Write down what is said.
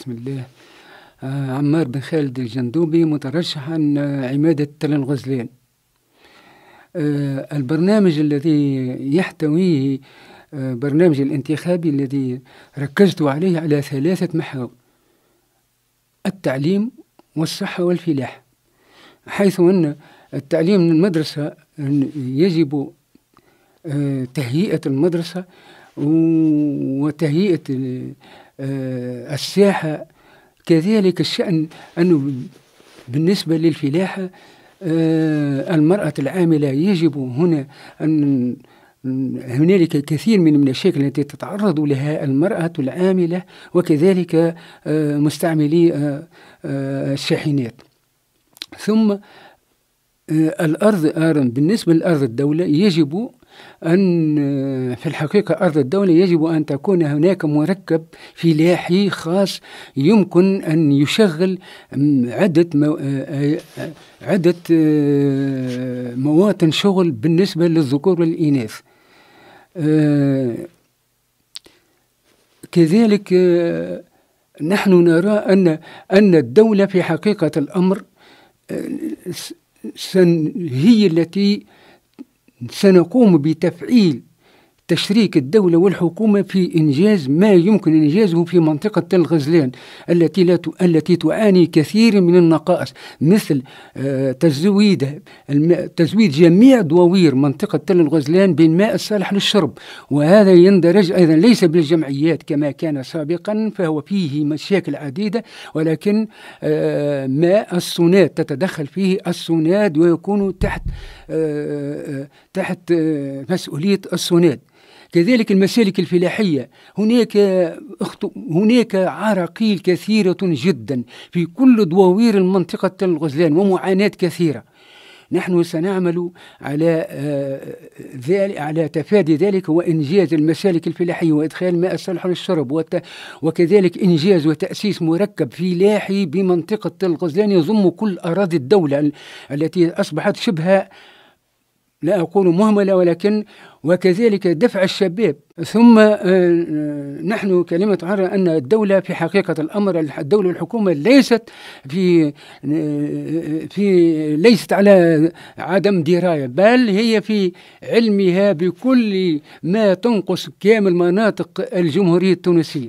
بسم الله آه، عمار بن خالد الجندوبي مترشحا آه، عمادة تل الغزلان آه، البرنامج الذي يحتويه برنامج الانتخابي الذي ركزت عليه على ثلاثة محاور التعليم والصحة والفلاح حيث أن التعليم من المدرسة يجب تهيئة المدرسة وتهيئة آه، الساحة كذلك الشأن أنه بالنسبة للفلاحة آه، المرأة العاملة يجب هنا أن هنالك كثير من المشاكل التي تتعرض لها المرأة العاملة وكذلك آه، مستعملي الشاحنات ثم الأرض بالنسبة لأرض الدولة يجب أن آه، في الحقيقة أرض الدولة يجب أن تكون هناك مركب فلاحي خاص يمكن أن يشغل عدة مو... آه، آه، عدة مواطن شغل بالنسبة للذكور والإناث كذلك نحن نرى أن أن الدولة في حقيقة الأمر هي التي سنقوم بتفعيل تشريك الدولة والحكومة في إنجاز ما يمكن إنجازه في منطقة تل غزلان التي, لا ت... التي تعاني كثير من النقائص مثل آه، تزويد الم... تزويد جميع دواوير منطقة تل الغزلان بالماء الصالح للشرب وهذا يندرج أيضا ليس بالجمعيات كما كان سابقا فهو فيه مشاكل عديدة ولكن آه، ماء السناد تتدخل فيه السناد ويكون تحت آه، تحت مسؤولية السناد كذلك المسالك الفلاحية هناك هناك عراقيل كثيرة جدا في كل دواوير منطقة الغزلان ومعاناة كثيرة نحن سنعمل على آه، ذلك على تفادي ذلك وانجاز المسالك الفلاحيه وادخال ماء الصالح للشرب وكذلك انجاز وتاسيس مركب فلاحي بمنطقه الغزلان يضم كل اراضي الدوله التي اصبحت شبه لا أقول مهملة ولكن وكذلك دفع الشباب ثم آه، آه، نحن كلمة عرة أن الدولة في حقيقة الأمر الدولة والحكومة ليست في آه، في ليست على عدم دراية بل هي في علمها بكل ما تنقص كامل مناطق الجمهورية التونسية